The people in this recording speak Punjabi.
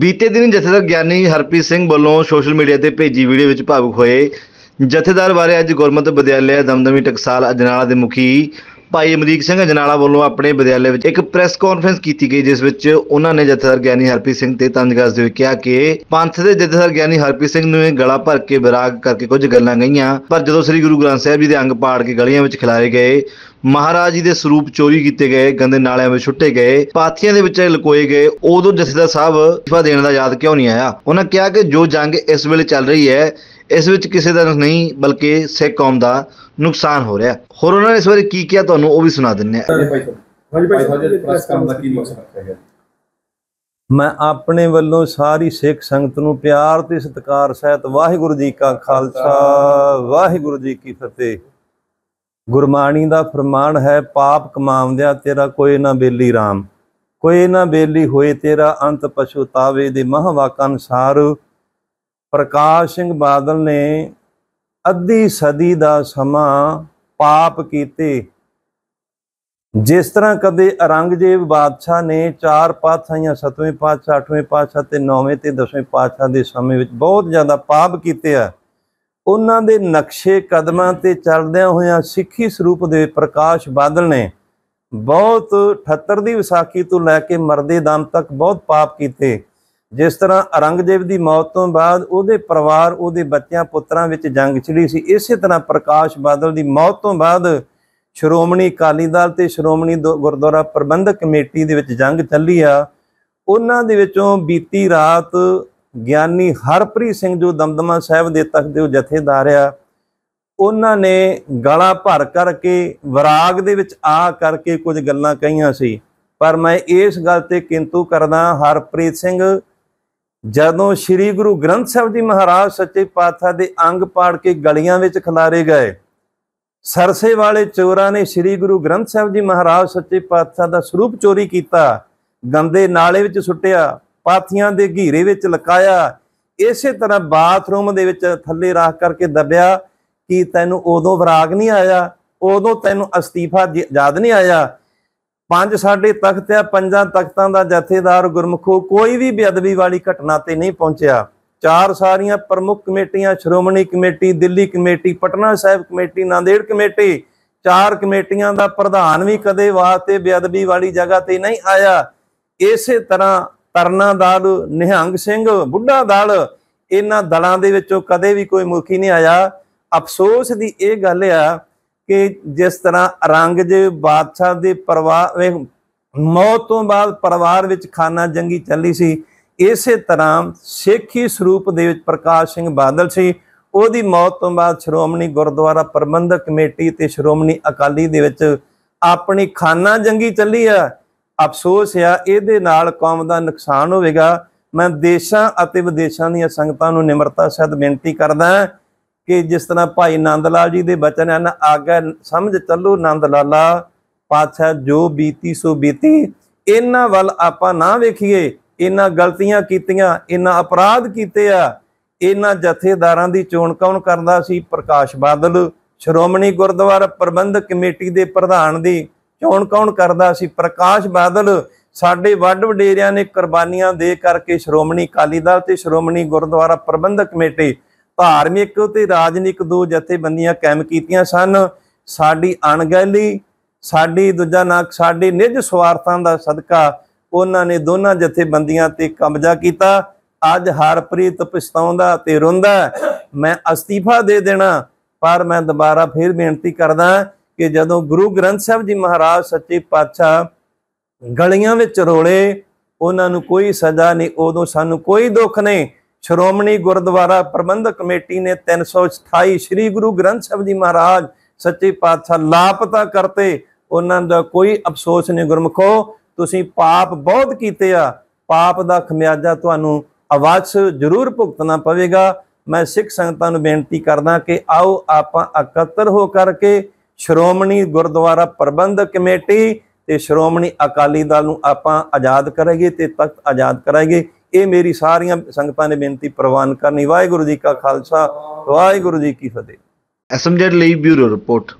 ਬੀਤੇ ਦਿਨ ਜਥੇਦਾਰ ਗਿਆਨੀ ਹਰਪ੍ਰੀਤ ਸਿੰਘ ਵੱਲੋਂ ਸੋਸ਼ਲ ਮੀਡੀਆ ਤੇ ਭੇਜੀ ਵੀਡੀਓ ਵਿੱਚ ਭਾਵੁਕ ਹੋਏ ਜਥੇਦਾਰ ਬਾਰੇ ਅੱਜ ਗੁਰਮਤਿ ਵਿਦਿਆਲਿਆ ਦਮਦਮੀ ਟਕਸਾਲ ਅਜਨਾਲਾ ਦੇ ਮੁਖੀ ਭਾਈ ਅਮਰੀਕ ਸਿੰਘ ਜਨਾਲਾ ਵੱਲੋਂ ਆਪਣੇ ਵਿਦਿਆਲੇ ਵਿੱਚ ਇੱਕ ਪ੍ਰੈਸ ਕਾਨਫਰੰਸ ਕੀਤੀ ਗਈ ਜਿਸ ਵਿੱਚ ਉਹਨਾਂ ਨੇ ਜਥੇਦਾਰ ਗਿਆਨੀ ਹਰਪ੍ਰੀਤ ਸਿੰਘ ਤੇ ਤੰਜ ਦੇ ਹੋਏ ਕਿਹਾ ਕਿ ਪੰਥ ਦੇ ਜਥੇਦਾਰ ਗਿਆਨੀ ਹਰਪ੍ਰੀਤ ਸਿੰਘ ਨੂੰ ਗਲਾ ਭਰ ਕੇ ਵਿਰਾਗ ਕਰਕੇ ਕੁਝ ਗੱਲਾਂ ਗਈਆਂ ਪਰ ਜਦੋਂ ਸ੍ਰੀ ਗੁਰੂ ਗ੍ਰੰਥ ਸਾਹਿਬ ਜੀ ਦੇ ਅੰਗ ਪਾੜ ਕੇ ਗਲੀਆਂ ਵਿੱਚ ਖਿਲਾਰੇ ਗਏ ਮਹਾਰਾਜ ਜੀ ਦੇ ਸਰੂਪ ਚੋਰੀ ਕੀਤੇ ਗਏ ਗੰਦੇ ਨਾਲਿਆਂ ਵਿੱਚ ਛੁੱਟੇ ਗਏ ਪਾਥੀਆਂ ਦੇ ਵਿੱਚ ਲਕੋਏ ਗਏ ਉਦੋਂ ਜਥੇਦਾਰ ਸਾਹਿਬ ਇਫਾ ਦੇਣ ਦਾ ਯਾਦ ਕਿਉਂ ਨਹੀਂ ਆਇਆ ਉਹਨਾਂ ਕਿਹਾ ਕਿ ਜੋ ਜੰਗ ਇਸ ਵੇਲੇ ਚੱਲ ਰਹੀ ਹੈ ਇਸ ਵਿੱਚ ਕਿਸੇ ਦਾ ਨਹੀਂ ਬਲਕਿ ਸਿੱਖ ਕੌਮ ਦਾ ਨੁਕਸਾਨ ਹੋ ਰਿਹਾ ਹੋਰ ਉਹਨਾਂ ਨੇ ਇਸ ਬਾਰੇ ਕੀ ਕਿਹਾ ਤੁਹਾਨੂੰ ਉਹ ਵੀ ਸੁਣਾ ਦਿੰਨੇ ਆ ਭਾਈ ਭਾਈ ਸਾਹਿਬ ਸਾਹਿਬ ਦਾ ਕੀ ਹੈ ਮੈਂ ਆਪਣੇ ਵੱਲੋਂ ਸਾਰੀ ਸਿੱਖ ਸੰਗਤ ਨੂੰ ਪਿਆਰ ਤੇ ਸਤਿਕਾਰ ਸਹਿਤ ਵਾਹਿਗੁਰੂ ਜੀ ਕਾ ਖਾਲਸਾ ਵਾਹਿਗੁਰੂ ਜੀ ਕੀ ਫਤਿਹ ਗੁਰਮਾਣੀ ਦਾ ਫਰਮਾਨ ਹੈ ਪਾਪ ਕਮਾਉਂਦਿਆ ਤੇਰਾ ਕੋਈ ਨਾ ਬੇਲੀ RAM ਕੋਈ ਨਾ ਬੇਲੀ ਹੋਏ ਤੇਰਾ ਅੰਤ ਪਛਤਾਵੇ ਦੇ ਮਹਾਵਾਕ ਅਨਸਾਰ ਪ੍ਰਕਾਸ਼ ਸਿੰਘ ਬਾਦਲ ਨੇ ਅੱਧੀ ਸਦੀ ਦਾ ਸਮਾਂ ਪਾਪ ਕੀਤੇ ਜਿਸ ਤਰ੍ਹਾਂ ਕਦੇ ਔਰੰਗਜ਼ੇਬ ਬਾਦਸ਼ਾਹ ਨੇ ਚਾਰ ਪਾਤਸ਼ਾਹਾਂ ਸਤਵੇਂ ਪਾਤਸ਼ਾਹ ਅੱਠਵੇਂ ਪਾਤਸ਼ਾਹ ਤੇ ਨੌਵੇਂ ਤੇ ਦਸਵੇਂ ਪਾਤਸ਼ਾਹ ਦੇ ਸਮੇਂ ਵਿੱਚ ਬਹੁਤ ਜ਼ਿਆਦਾ ਪਾਪ ਕੀਤੇ ਆ ਉਹਨਾਂ ਦੇ ਨਕਸ਼ੇ ਕਦਮਾਂ ਤੇ ਚੱਲਦਿਆਂ ਹੋਇਆਂ ਸਿੱਖੀ ਸਰੂਪ ਦੇ ਪ੍ਰਕਾਸ਼ ਬਾਦਲ ਨੇ ਬਹੁਤ 78 ਦੀ ਵਿਸਾਖੀ ਤੋਂ ਲੈ ਕੇ ਮਰਦੇ ਦਮ ਤੱਕ ਬਹੁਤ ਪਾਪ ਕੀਤੇ ਜਿਸ ਤਰ੍ਹਾਂ ਔਰੰਗਜ਼ੇਬ ਦੀ ਮੌਤ ਤੋਂ ਬਾਅਦ ਉਹਦੇ ਪਰਿਵਾਰ ਉਹਦੇ ਬੱਚਿਆਂ ਪੁੱਤਰਾਂ ਵਿੱਚ ਜੰਗ ਛਿੜੀ ਸੀ ਇਸੇ ਤਰ੍ਹਾਂ ਪ੍ਰਕਾਸ਼ ਬਾਦਲ ਦੀ ਮੌਤ ਤੋਂ ਬਾਅਦ ਸ਼੍ਰੋਮਣੀ ਅਕਾਲੀ ਦਲ ਤੇ ਸ਼੍ਰੋਮਣੀ ਗੁਰਦੁਆਰਾ ਪ੍ਰਬੰਧਕ ਕਮੇਟੀ ਦੇ ਵਿੱਚ ਜੰਗ ਚੱਲੀ ਆ ਉਹਨਾਂ ਦੇ ਵਿੱਚੋਂ ਬੀਤੀ ਰਾਤ ਗਿਆਨੀ ਹਰਪ੍ਰੀਤ ਸਿੰਘ ਜੋ ਦਮਦਮਾ ਸਾਹਿਬ ਦੇ ਤਖਤ ਦੇ ਜਥੇਦਾਰ ਆ ਉਹਨਾਂ ਨੇ ਗਲਾ ਭਰ ਕਰਕੇ ਵਿਰਾਗ ਦੇ ਵਿੱਚ ਆ ਕਰਕੇ ਕੁਝ ਗੱਲਾਂ ਕਹੀਆਂ ਸੀ ਪਰ ਮੈਂ ਇਸ ਗੱਲ ਤੇ ਕਿੰਤੂ ਕਰਦਾ ਹਰਪ੍ਰੀਤ ਸਿੰਘ ਜਦੋਂ ਸ੍ਰੀ ਗੁਰੂ ਗ੍ਰੰਥ ਸਾਹਿਬ ਜੀ ਮਹਾਰਾਜ ਸੱਚੇ ਪਾਤਸ਼ਾਹ ਦੇ ਅੰਗ ਪਾੜ ਕੇ ਗਲੀਆਂ ਵਿੱਚ ਖਿਲਾਰੇ ਗਏ ਸਰਸੇ ਵਾਲੇ ਚੋਰਾਂ ਨੇ ਸ੍ਰੀ ਗੁਰੂ ਗ੍ਰੰਥ ਸਾਹਿਬ ਜੀ ਮਹਾਰਾਜ ਸੱਚੇ ਪਾਤਸ਼ਾਹ ਦਾ ਸਰੂਪ ਚੋਰੀ ਕੀਤਾ ਗੰਦੇ ਨਾਲੇ ਵਿੱਚ ਸੁੱਟਿਆ ਪਾਥੀਆਂ ਦੇ ਘੀਰੇ ਵਿੱਚ ਲਕਾਇਆ ਇਸੇ ਤਰ੍ਹਾਂ ਬਾਥਰੂਮ ਦੇ ਵਿੱਚ ਥੱਲੇ ਰੱਖ ਕਰਕੇ ਦੱਬਿਆ ਕਿ ਤੈਨੂੰ ਉਦੋਂ ਵਿਰਾਗ ਨਹੀਂ ਆਇਆ ਉਦੋਂ ਤੈਨੂੰ ਅਸਤੀਫਾ ਯਾਦ ਨਹੀਂ ਆਇਆ ਪੰਜ ਸਾਡੇ ਤਖਤ ਆ ਪੰਜਾਂ ਤਖਤਾਂ ਦਾ ਜਥੇਦਾਰ ਗੁਰਮਖੋ ਕੋਈ ਵੀ ਬੇਅਦਬੀ ਵਾਲੀ ਘਟਨਾ ਤੇ ਨਹੀਂ ਪਹੁੰਚਿਆ ਚਾਰ ਸਾਰੀਆਂ ਪ੍ਰਮੁੱਖ ਕਮੇਟੀਆਂ Shiromani committee Delhi committee Patna Sahib committee Nanded committee ਚਾਰ ਕਮੇਟੀਆਂ ਦਾ ਪ੍ਰਧਾਨ ਵੀ ਕਦੇ ਵਾਸਤੇ ਬੇਅਦਬੀ ਵਾਲੀ ਜਗ੍ਹਾ ਤੇ ਨਹੀਂ ਆਇਆ ਇਸੇ ਤਰ੍ਹਾਂ ਤਰਨਾ ਨਿਹੰਗ ਸਿੰਘ ਬੁੱਢਾ ਦਲ ਇਹਨਾਂ ਦਲਾਂ ਦੇ ਵਿੱਚੋਂ ਕਦੇ ਵੀ ਕੋਈ ਮੁਖੀ ਨਹੀਂ ਆਇਆ ਅਫਸੋਸ ਦੀ ਇਹ ਗੱਲ ਆ ਕਿ ਜਿਸ ਤਰ੍ਹਾਂ ਔਰੰਗਜ਼ੇਬ ਬਾਦਸ਼ਾਹ ਦੇ ਪਰਿਵਾਰ ਮੌਤ ਤੋਂ ਬਾਅਦ ਪਰਿਵਾਰ ਵਿੱਚ ਖਾਨਾ ਜੰਗੀ ਚੱਲੀ ਸੀ ਇਸੇ ਤਰ੍ਹਾਂ ਸੇਖੀ ਸਰੂਪ ਦੇ ਵਿੱਚ ਪ੍ਰਕਾਸ਼ ਸਿੰਘ ਬਾਦਲ ਸੀ ਉਹਦੀ ਮੌਤ ਤੋਂ ਬਾਅਦ ਸ਼੍ਰੋਮਣੀ ਗੁਰਦੁਆਰਾ ਪ੍ਰਬੰਧਕ ਕਮੇਟੀ ਤੇ ਸ਼੍ਰੋਮਣੀ ਅਕਾਲੀ ਦੇ ਵਿੱਚ ਆਪਣੀ ਖਾਨਾ ਜੰਗੀ ਚੱਲੀ ਆ ਅਫਸੋਸ ਆ ਇਹਦੇ ਨਾਲ ਕੌਮ ਦਾ ਨੁਕਸਾਨ ਹੋਵੇਗਾ ਮੈਂ ਦੇਸ਼ਾਂ ਅਤੇ ਵਿਦੇਸ਼ਾਂ ਦੀਆਂ ਸੰਗਤਾਂ ਨੂੰ ਨਿਮਰਤਾ ਸਹਿਤ ਬੇਨਤੀ ਕਰਦਾ ਕਿ ਜਿਸ ਤਰ੍ਹਾਂ ਭਾਈ ਨੰਦ ਲਾਲ ਜੀ ਦੇ ਬਚਨ ਹਨ ਆਗਾ ਸਮਝ ਚੱਲੋ ਨੰਦ ਲਾਲਾ ਪਾਛਾ ਜੋ ਬੀਤੀ ਸੋ ਬੀਤੀ ਇਹਨਾਂ ਵੱਲ ਆਪਾਂ ਨਾ ਵੇਖੀਏ ਇਹਨਾਂ ਗਲਤੀਆਂ ਕੀਤੀਆਂ ਇਹਨਾਂ ਅਪਰਾਧ ਕੀਤੇ ਆ ਇਹਨਾਂ ਜਥੇਦਾਰਾਂ ਦੀ ਚੋਣ ਕੌਣ ਕਰਦਾ ਸੀ ਪ੍ਰਕਾਸ਼ ਬਾਦਲ ਸ਼੍ਰੋਮਣੀ ਗੁਰਦੁਆਰਾ ਪ੍ਰਬੰਧਕ ਕਮੇਟੀ ਦੇ ਪ੍ਰਧਾਨ ਦੀ ਚੋਣ ਕੌਣ ਕਰਦਾ ਸੀ ਪ੍ਰਕਾਸ਼ ਬਾਦਲ ਸਾਡੇ ਵੱਡ ਵਡੇਰਿਆਂ ਨੇ ਕੁਰਬਾਨੀਆਂ ਦੇ ਕਰਕੇ ਸ਼੍ਰੋਮਣੀ ਅਕਾਲੀ ਦਲ ਤੇ ਸ਼੍ਰੋਮਣੀ ਗੁਰਦੁਆਰਾ ਪ੍ਰਬੰਧਕ ਕਮੇਟੀ ਧਾਰਮਿਕ ਤੇ ਰਾਜਨੀਤਿਕ ਦੋ ਜਥੇਬੰਦੀਆਂ ਕਾਇਮ ਕੀਤੀਆਂ ਸਨ ਸਾਡੀ ਅਣਗਹਿਲੀ ਸਾਡੀ ਦੂਜਾ ਨਾਂ ਸਾਡੇ ਨਿੱਜ ਸਵਾਰਥਾਂ ਦਾ ਸਦਕਾ ਉਹਨਾਂ ਨੇ ਦੋਨਾਂ ਜਥੇਬੰਦੀਆਂ ਤੇ ਕਬਜ਼ਾ ਕੀਤਾ ਅੱਜ ਹਰਪ੍ਰੀਤ ਪਛਤਾਉਂਦਾ ਤੇ ਰੋਂਦਾ ਮੈਂ ਅਸਤੀਫਾ ਦੇ ਦੇਣਾ ਪਰ ਮੈਂ ਦੁਬਾਰਾ ਫੇਰ ਬੇਨਤੀ ਕਰਦਾ ਕਿ ਜਦੋਂ ਗੁਰੂ ਗ੍ਰੰਥ ਸਾਹਿਬ ਜੀ ਮਹਾਰਾਜ ਸੱਚੇ ਪਾਤਸ਼ਾਹ ਗਲੀਆਂ ਵਿੱਚ ਰੋਲੇ ਉਹਨਾਂ ਨੂੰ ਕੋਈ ਸਜ਼ਾ ਨਹੀਂ ਉਦੋਂ ਸਾਨੂੰ ਕੋਈ ਦੁੱਖ ਨਹੀਂ ਸ਼੍ਰੋਮਣੀ ਗੁਰਦੁਆਰਾ ਪ੍ਰਬੰਧਕ ਕਮੇਟੀ ਨੇ 328 ਸ੍ਰੀ ਗੁਰੂ ਗ੍ਰੰਥ ਸਾਹਿਬ ਜੀ ਮਹਾਰਾਜ ਸੱਚੇ ਪਾਤਸ਼ਾਹ ਲਾਪਤਾ ਕਰਤੇ ਉਹਨਾਂ ਦਾ ਕੋਈ ਅਫਸੋਸ ਨਹੀਂ ਗੁਰਮਖੋ ਤੁਸੀਂ ਪਾਪ ਬਹੁਤ ਕੀਤੇ ਆ ਪਾਪ ਦਾ ਖਮਿਆਜਾ ਤੁਹਾਨੂੰ ਆਵਾਜ਼ ਜ਼ਰੂਰ ਭੁਗਤਣਾ ਪਵੇਗਾ ਮੈਂ ਸਿੱਖ ਸੰਗਤਾਂ ਨੂੰ ਬੇਨਤੀ ਕਰਦਾ ਕਿ ਆਓ ਆਪਾਂ ਇਕੱਤਰ ਹੋ ਕਰਕੇ ਸ਼੍ਰੋਮਣੀ ਗੁਰਦੁਆਰਾ ਪ੍ਰਬੰਧਕ ਕਮੇਟੀ ਤੇ ਸ਼੍ਰੋਮਣੀ ਅਕਾਲੀ ਦਲ ਨੂੰ ਆਪਾਂ ਆਜ਼ਾਦ ਕਰਾਂਗੇ ਤੇ ਤਖਤ ਆਜ਼ਾਦ ਕਰਾਂਗੇ ਇਹ ਮੇਰੀ ਸਾਰੀਆਂ ਸੰਗਤਾਂ ਨੇ ਬੇਨਤੀ ਪ੍ਰਵਾਨ ਕਰਨੀ ਵਾਹਿਗੁਰੂ ਜੀ ਕਾ ਖਾਲਸਾ ਵਾਹਿਗੁਰੂ ਜੀ ਕੀ ਫਤਿਹ ਐਸਐਮਜੀ ਲਈ ਬਿਊਰੋ ਰਿਪੋਰਟ